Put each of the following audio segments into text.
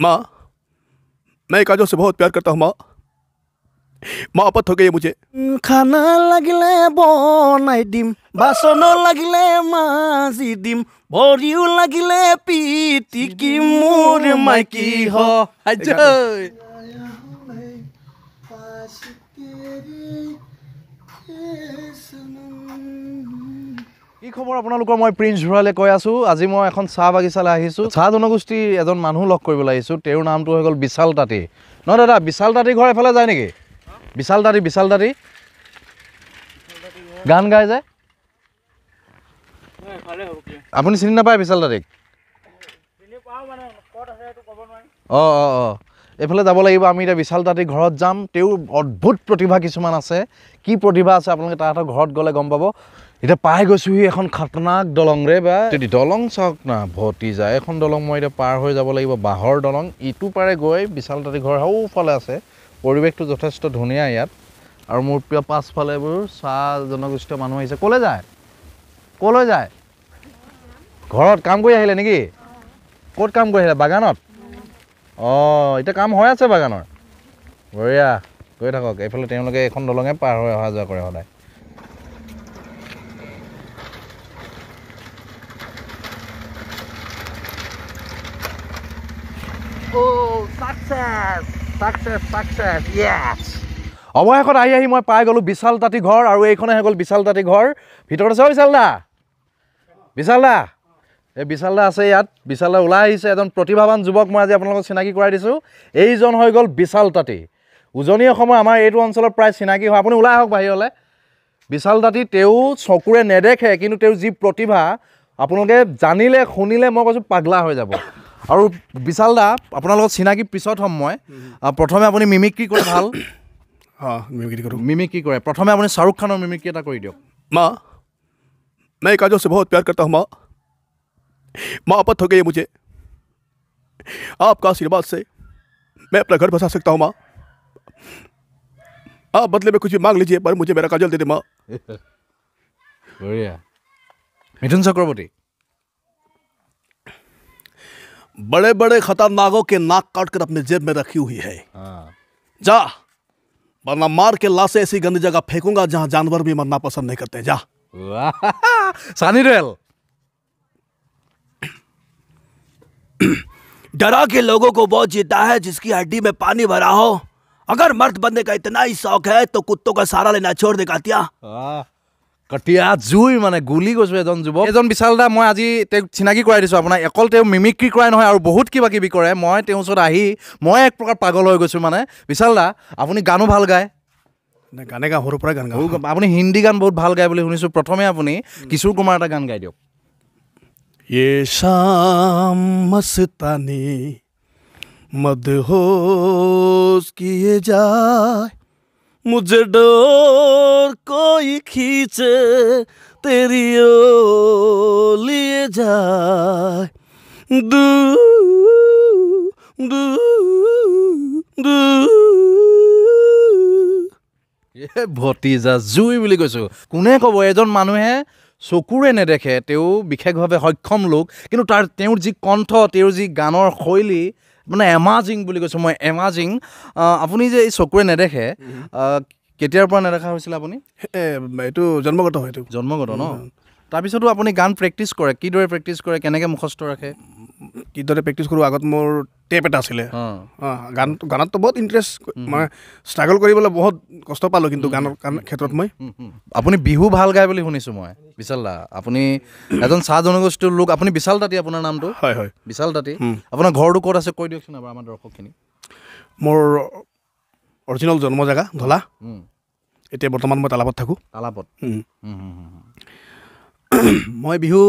माँ मैं काजों से बहुत प्यार करता हूँ माँ माँ आपत हो गई मुझे खाना लगले बनाई दिम बासन लगले माजी दिम भरियो लगले पीती की मोर माइकी हो अजय अच्छा। तेरे কি খবৰ আপোনালোকৰ মই প্ৰিন্স ভৰালে কৈ আছোঁ আজি মই এখন চাহ বাগিচালৈ আহিছোঁ চাহ জনগোষ্ঠীৰ এজন মানুহ লগ কৰিবলৈ আহিছোঁ তেওঁৰ নামটো হৈ গ'ল বিশাল তাঁতী নহয় দাদা বিশাল তাঁতী ঘৰ এফালে যায় নেকি বিশাল তাঁতি বিশাল তাঁতি গান গাই যায় আপুনি চিনি নাপায় বিশাল তাঁতীক অঁ অঁ অঁ এইফালে যাব লাগিব আমি এতিয়া বিশাল তাঁতী ঘৰত যাম তেওঁৰ অদ্ভুত প্ৰতিভা কিছুমান আছে কি প্ৰতিভা আছে আপোনালোকে তাহাঁতৰ ঘৰত গ'লে গম পাব এতিয়া পাই গৈছোহি এখন খতৰনাক দলংৰে বা যদি দলং চাওক না ভতি যায় এখন দলং মই এতিয়া পাৰ হৈ যাব লাগিব বাঁহৰ দলং ইটো পাৰে গৈ বিশাল তাতে ঘৰ সৌফালে আছে পৰিৱেশটো যথেষ্ট ধুনীয়া ইয়াত আৰু মোৰ প্ৰিয় পাছফালে এইবোৰ চাহ জনগোষ্ঠীয় মানুহ আহিছে ক'লৈ যায় ক'লৈ যায় ঘৰত কাম কৰি আহিলে নেকি ক'ত কাম কৰি আহিলে বাগানত অঁ এতিয়া কাম হৈ আছে বাগানৰ বঢ়িয়া গৈ থাকক এইফালে তেওঁলোকে এখন দলঙে পাৰ হৈ অহা যোৱা কৰে সদায় Oh, অৱশেষত আহি আহি মই পাই গ'লোঁ বিশাল তাঁতি ঘৰ আৰু এইখনে হৈ গ'ল বিশাল তাঁতি ঘৰ ভিতৰত আছে বিশাল দা বিশাল দা এই বিশাল দা আছে ইয়াত বিশাল দা ওলাই আহিছে এজন প্ৰতিভাৱান যুৱক মই আজি আপোনালোকক চিনাকি কৰাই দিছোঁ এইজন হৈ গ'ল বিশাল তাঁতি উজনি অসমৰ আমাৰ এইটো অঞ্চলত প্ৰায় চিনাকি হয় আপুনি ওলাই আহক বাহিৰলৈ বিশাল তাঁতি তেওঁ চকুৰে নেদেখে কিন্তু তেওঁৰ যি প্ৰতিভা আপোনালোকে জানিলে শুনিলে মই কৈছোঁ পাগলা হৈ যাব আৰু বিশাল দা আপোনাৰ লগত চিনাকি পিছত হ'ম মই প্ৰথমে আপুনি মিমিক্ৰি কৰে ভাল মিমিক্ৰি কৰে প্ৰথমে আপুনি শ্বাহৰুখ খানৰ মিমিক্ৰি এটা কৰি দিয়ক মা मैं से बहुत प्यार करता हूँ माँ माँ आपत हो गई मुझे आपका आशीर्वाद से मैं अपना घर बसा सकता हूँ माँ आप बदले में कुछ भी मांग लीजिए पर मुझे मेरा काजल दे दे माँ मिथुन चक्रवर्ती बड़े बड़े खतरनाकों के नाक काट कर अपने जेब में रखी हुई है हाँ। जा वरना मार के लाशें ऐसी गंदी जगह फेंकूंगा जहां जानवर भी मरना पसंद नहीं करते जा सानी रेल डरा के लोगों को बहुत जीता है जिसकी हड्डी में पानी भरा हो अगर मर्द बनने का इतना ही शौक है तो कुत्तों का सारा लेना छोड़ देगा क्या কটিয়া জুই মানে গুলি গৈছোঁ এজন যুৱক এজন বিশাল দা মই আজি তেওঁক চিনাকি কৰাই দিছোঁ আপোনাৰ অকল তেওঁ মিমিক্ৰি কৰাই নহয় আৰু বহুত কিবা কিবি কৰে মই তেওঁৰ ওচৰত আহি মই এক প্ৰকাৰ পাগল হৈ গৈছোঁ মানে বিশাল দা আপুনি গানো ভাল গায় গানে গাওঁ সৰুৰ পৰাই গান গাওঁ আপুনি হিন্দী গান বহুত ভাল গায় বুলি শুনিছোঁ প্ৰথমে আপুনি কিশোৰ কুমাৰ এটা গান গাই দিয়ক ये शाम मुझे डोर कोई खींचे तेरी ओ लिए जाए ভতিজা জুই বুলি কৈছোঁ কোনে ক'ব এজন মানুহে চকুৰে নেদেখে তেওঁ বিশেষভাৱে সক্ষম লোক কিন্তু তাৰ তেওঁৰ যি কণ্ঠ তেওঁৰ যি গানৰ শৈলী মানে এমাজিং বুলি কৈছোঁ মই এমাজিং আপুনি যে এই চকুৰে নেদেখে কেতিয়াৰ পৰা নেদেখা হৈছিলে আপুনি এইটো জন্মগত হয় জন্মগত ন তাৰপিছতো আপুনি গান প্ৰেক্টিছ কৰে কিদৰে প্ৰেক্টিছ কৰে কেনেকৈ মুখস্থ ৰাখে কিদৰে প্ৰেক্টিছ কৰোঁ আগত মোৰ টেপ এটা আছিলে গান গানততো বহুত ইণ্টাৰেষ্ট মানে ষ্ট্ৰাগল কৰিবলৈ বহুত কষ্ট পালোঁ কিন্তু গানৰ গান ক্ষেত্ৰত মই আপুনি বিহু ভাল গায় বুলি শুনিছোঁ মই বিশাল দা আপুনি এজন চাহ জনগোষ্ঠীৰ লোক আপুনি বিশাল দাঁতি আপোনাৰ নামটো হয় হয় বিশাল দাঁতি আপোনাৰ ঘৰটো ক'ত আছে কৈ দিয়কচোন আমাৰ দৰ্শকখিনি মোৰ অৰিজিনেল জন্ম জেগা ধলা এতিয়া বৰ্তমান মই তালাপত থাকোঁ তালাপত মই বিহু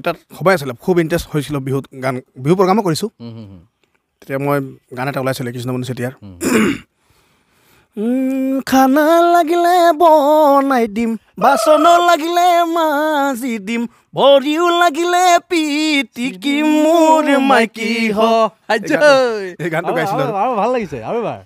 এটা সবাই আছিলে খুব ইণ্টাৰেষ্ট হৈছিল বিহুত গান বিহু প্ৰগ্ৰামো কৰিছোঁ তেতিয়া মই গান এটা ওলাইছিলে কৃষ্ণমণি চেতিয়াৰ খানা লাগিলে বনাই দিম বাচন লাগিলে মাজি দিম ভৰিও লাগিলে ভাল লাগিছে আৰু এবাৰ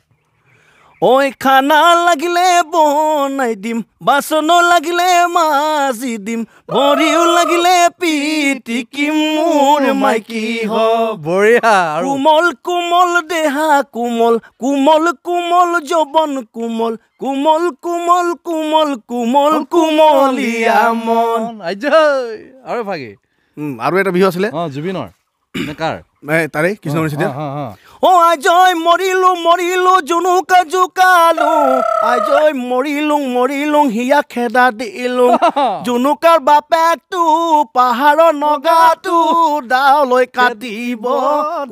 ঐ খানা লাগিলে বনাই দিম বাচনো লাগিলে মাজি দিম ভৰিও লাগিলে পিটিকিম মোৰ মাইকী হৰিয়া কোমল কোমল দেহা কোমল কোমল কোমল যৱন কোমল কোমল কোমল কোমল কোমল কোমলীয়া মন আৰু ভাগি আৰু এটা বিহু আছিলে জুবিনৰ কাৰ তাৰে কৃষ্ণ অ আজয় মৰিলো মৰিলো জুনুকা জোকালো আজয় মৰিলো মৰিলো হিয়া খেদা দিলো জুনুকাৰ বাপেকটো পাহাৰৰ নগাটো দাওলৈ কাটিব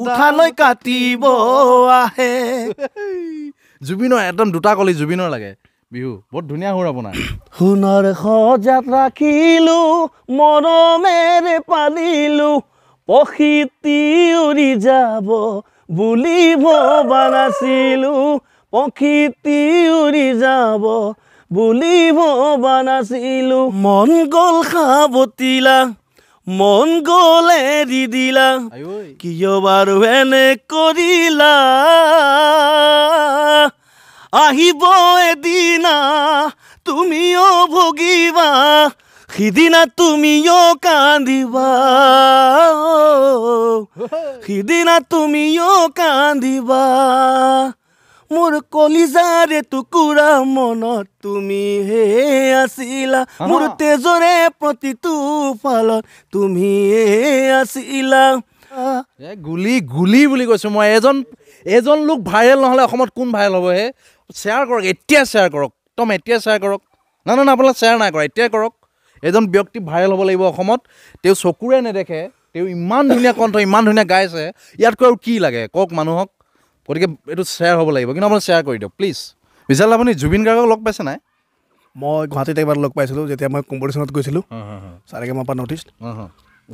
উঠালৈ কাটিব আহে জুবিনৰ একদম দুটা কলি জুবিনৰ লাগে বিহু বহুত ধুনীয়া হ'ল আপোনাৰ সোণৰ সজাত ৰাখিলো মৰমেৰে পালিলো পখি উৰি যাব বুলি ভবা নাছিলোঁ প্ৰকৃতি উৰি যাব বুলি ভবা নাছিলোঁ মন গ'ল সাৱতিলা মন গ'ল এৰি দিলা কিয় বাৰু এনে কৰিলা আহিব এদিনা তুমিও ভুগিবা সিদিনা তুমিও কান্দিবা সিদিনা তুমিও কান্দিবা মোৰ কলিজাৰে টুকুৰা মনত তুমিহে আছিলা মোৰ তেজৰে প্ৰতিটো ফালত তুমিহে আছিলা গুলি গুলি বুলি কৈছোঁ মই এজন এজন লোক ভাইৰেল নহ'লে অসমত কোন ভাইৰেল হ'ব হে শ্বেয়াৰ কৰক এতিয়া শ্বেয়াৰ কৰক একদম এতিয়া শ্বেয়াৰ কৰক না না না আপোনালোকে শ্বেয়াৰ নাই কৰা এতিয়াই কৰক এজন ব্যক্তি ভাইৰেল হ'ব লাগিব অসমত তেওঁ চকুৰে নেদেখে তেওঁ ইমান ধুনীয়া কণ্ঠ ইমান ধুনীয়া গাইছে ইয়াতকৈ আৰু কি লাগে কওক মানুহক গতিকে এইটো শ্বেয়াৰ হ'ব লাগিব কিন্তু আপুনি শ্বেয়াৰ কৰি দিয়ক প্লিজ বিশাল আপুনি জুবিন গাৰ্গক লগ পাইছে নাই মই গুৱাহাটীত এবাৰ লগ পাইছিলোঁ যেতিয়া মই কম্পিটিশ্যনত গৈছিলোঁ চাৰে গেমৰ নৰ্থ ইষ্ট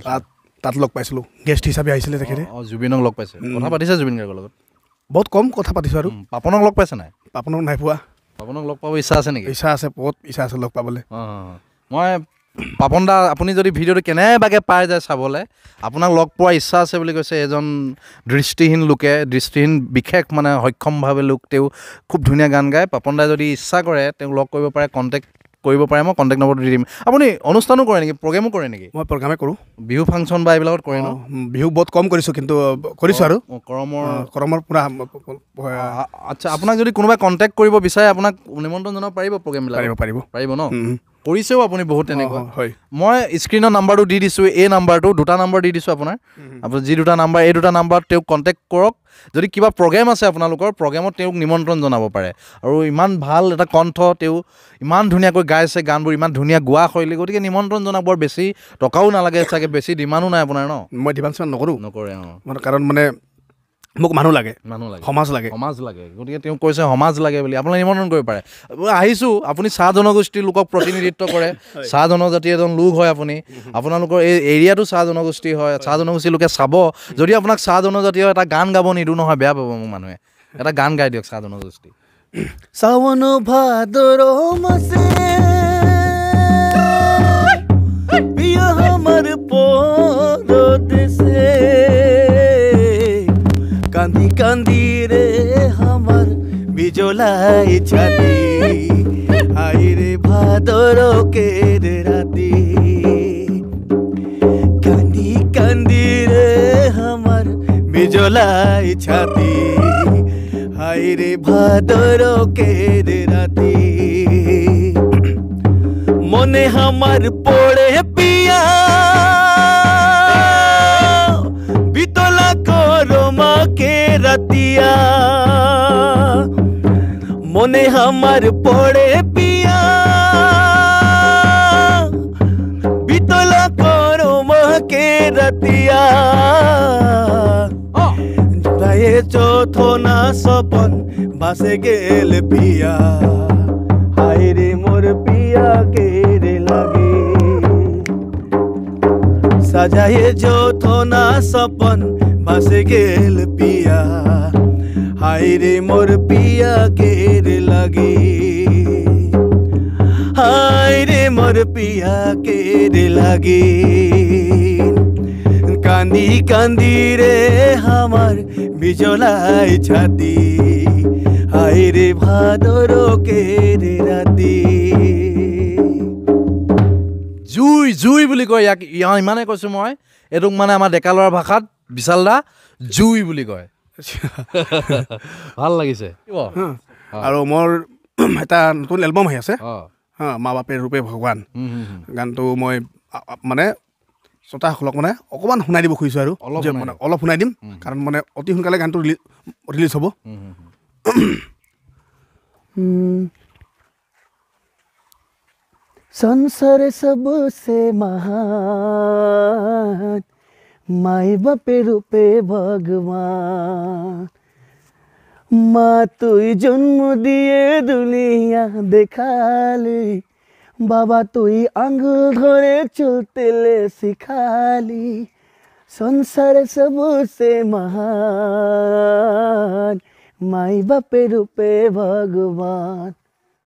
তাত তাত লগ পাইছিলোঁ গেষ্ট হিচাপে আহিছিলে তেখেতে জুবিনক লগ পাইছে কথা পাতিছে জুবিন গাৰ্গৰ লগত বহুত কম কথা পাতিছোঁ আৰু পাপনক লগ পাইছে নাই পাপনক নাই পোৱা পাপনক লগ পাব ইচ্ছা আছে নেকি ইচ্ছা আছে বহুত ইচ্ছা আছে লগ পাবলৈ মই পাপন দা আপুনি যদি ভিডিঅ'টো কেনেবাকৈ পাই যায় চাবলৈ আপোনাক লগ পোৱাৰ ইচ্ছা আছে বুলি কৈছে এজন দৃষ্টিহীন লোকে দৃষ্টিহীন বিশেষ মানে সক্ষমভাৱে লোক তেওঁ খুব ধুনীয়া গান গায় পাপন দাই যদি ইচ্ছা কৰে তেওঁক লগ কৰিব পাৰে কণ্টেক্ট কৰিব পাৰে মই কণ্টেক্ট নম্বৰটো দি দিম আপুনি অনুষ্ঠানো কৰে নেকি প্ৰগ্ৰেমো কৰে নেকি মই প্ৰগ্ৰামে কৰোঁ বিহু ফাংচন বা এইবিলাকত কৰে ন বিহু বহুত কম কৰিছোঁ কিন্তু কৰিছোঁ আৰু কৰমৰ কৰমৰ পূৰা আচ্ছা আপোনাক যদি কোনোবাই কণ্টেক্ট কৰিব বিচাৰে আপোনাক নিমন্ত্ৰণ জনাব পাৰিব প্ৰগ্ৰেমবিলাক পাৰিব পাৰিব ন পৰিছেও আপুনি বহুত তেনেকুৱা হয় মই স্ক্ৰীণৰ নাম্বাৰটো দি দিছোঁ এই নাম্বাৰটো দুটা নাম্বাৰ দি দিছোঁ আপোনাৰ আপুনি যি দুটা নাম্বাৰ এই দুটা নাম্বাৰত তেওঁক কণ্টেক্ট কৰক যদি কিবা প্ৰগ্ৰেম আছে আপোনালোকৰ প্ৰগ্ৰেমত তেওঁক নিমন্ত্ৰণ জনাব পাৰে আৰু ইমান ভাল এটা কণ্ঠ তেওঁ ইমান ধুনীয়াকৈ গাইছে গানবোৰ ইমান ধুনীয়া গোৱা শৈলী গতিকে নিমন্ত্ৰণ জনাব বৰ বেছি টকাও নালাগে চাগে বেছি ডিমাণ্ডো নাই আপোনাৰ ন মই ডিমাণ্ড চিমাণ্ড নকৰোঁ নকৰে অঁ কাৰণ মানে মোক মানুহ লাগে মানুহ লাগে সমাজ লাগে সমাজ লাগে গতিকে তেওঁ কৈছে সমাজ লাগে বুলি আপোনাৰ নিমন্ত্ৰণ কৰিব পাৰে আহিছোঁ আপুনি চাহ জনগোষ্ঠীৰ লোকক প্ৰতিনিধিত্ব কৰে চাহ জনজাতি এজন লোক হয় আপুনি আপোনালোকৰ এই এৰিয়াটো চাহ জনগোষ্ঠী হয় চাহ জনগোষ্ঠীৰ লোকে চাব যদি আপোনাক চাহ জনজাতীয় এটা গান গাব নিদিও নহয় বেয়া পাব মোক মানুহে এটা গান গাই দিয়ক চাহ জনগোষ্ঠী চাৱনো ভাদৰ কান্দি কান্দি রে আমার বিজলাই ছাতি আই রে ভাদর কের রাতি কান্দি কান্দি রে আমার বিজলাই ছাতি আই রে ভাদর কের রাতি মনে আমার পড়ে हमर पोड़े पिया बितला करो मह के रतिया ये चौथो ना सपन बासे गेल पिया हाय रे मोर पिया के रे लगे सजाए चौथो ना सपन बासे गेल पिया হাই রে মোর পিয়া কের লাগে হাই রে মোর পিয়া কের লাগে কান্দি কান্দি রে আমার বিজলাই ছাতি হাই রে ভাদর কের রাতি জুই জুই বুলি কয় ইয়াক ইমানে কৈছো মই এইটোক মানে আমাৰ ডেকা ল'ৰাৰ ভাষাত বিশালদা জুই বুলি কয় ভাল লাগিছে আৰু মোৰ এটা নতুন এলবাম আহি আছে হা মা বাপে ৰূপে ভগৱান গানটো মই মানে শ্ৰোতাসকলক মানে অকণমান শুনাই দিব খুজিছোঁ আৰু মানে অলপ শুনাই দিম কাৰণ মানে অতি সোনকালে গানটো ৰিলিজ হ'ব संसार सबसे महान माए बापे রূপে ভগবান মা তুই জন্ম দিয়ে দুনিয়া দেখালি বাবা তুই আঙ্গুল ধরে চলতে শিখালি সংসার সবুসে মহান মাই বাপে রূপে ভগবান